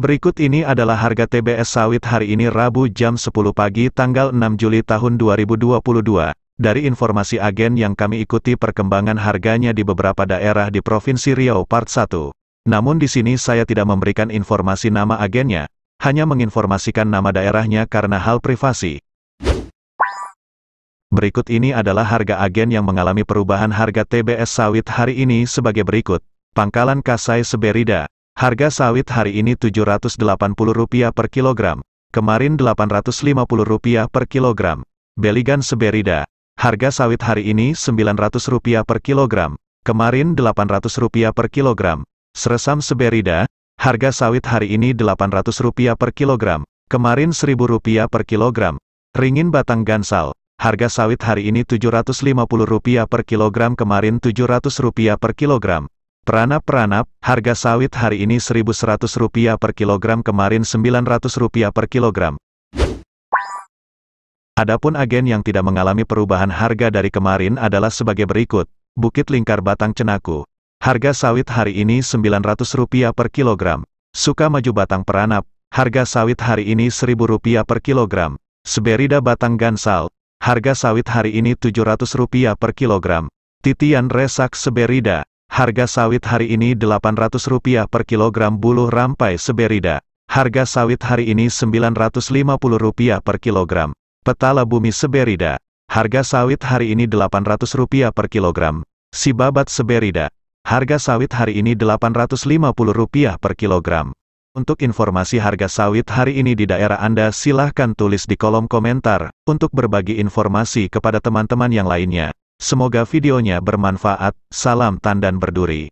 Berikut ini adalah harga TBS sawit hari ini Rabu jam 10 pagi tanggal 6 Juli tahun 2022. Dari informasi agen yang kami ikuti perkembangan harganya di beberapa daerah di Provinsi Riau Part 1. Namun di sini saya tidak memberikan informasi nama agennya, hanya menginformasikan nama daerahnya karena hal privasi. Berikut ini adalah harga agen yang mengalami perubahan harga TBS sawit hari ini sebagai berikut. Pangkalan Kasai Seberida, Harga sawit hari ini Rp780 per kilogram, kemarin Rp850 per kilogram. Beligan Seberida, harga sawit hari ini Rp900 per kilogram, kemarin Rp800 per kilogram. Seresam Seberida, harga sawit hari ini Rp800 per kilogram, kemarin Rp1.000 per kilogram. Ringin Batang Gansal, harga sawit hari ini Rp750 per kilogram kemarin Rp700 per kilogram. Peranap-peranap, harga sawit hari ini Rp1.100 per kilogram kemarin Rp900 per kilogram. Adapun agen yang tidak mengalami perubahan harga dari kemarin adalah sebagai berikut. Bukit Lingkar Batang Cenaku. Harga sawit hari ini Rp900 per kilogram. Suka Maju Batang Peranap. Harga sawit hari ini Rp1.000 per kilogram. Seberida Batang Gansal. Harga sawit hari ini Rp700 per kilogram. Titian Resak Seberida. Harga sawit hari ini Rp800 per kilogram buluh rampai seberida. Harga sawit hari ini Rp950 per kilogram. Petala bumi seberida. Harga sawit hari ini Rp800 per kilogram. Sibabat seberida. Harga sawit hari ini Rp850 per kilogram. Untuk informasi harga sawit hari ini di daerah Anda silahkan tulis di kolom komentar, untuk berbagi informasi kepada teman-teman yang lainnya. Semoga videonya bermanfaat, salam tandan berduri.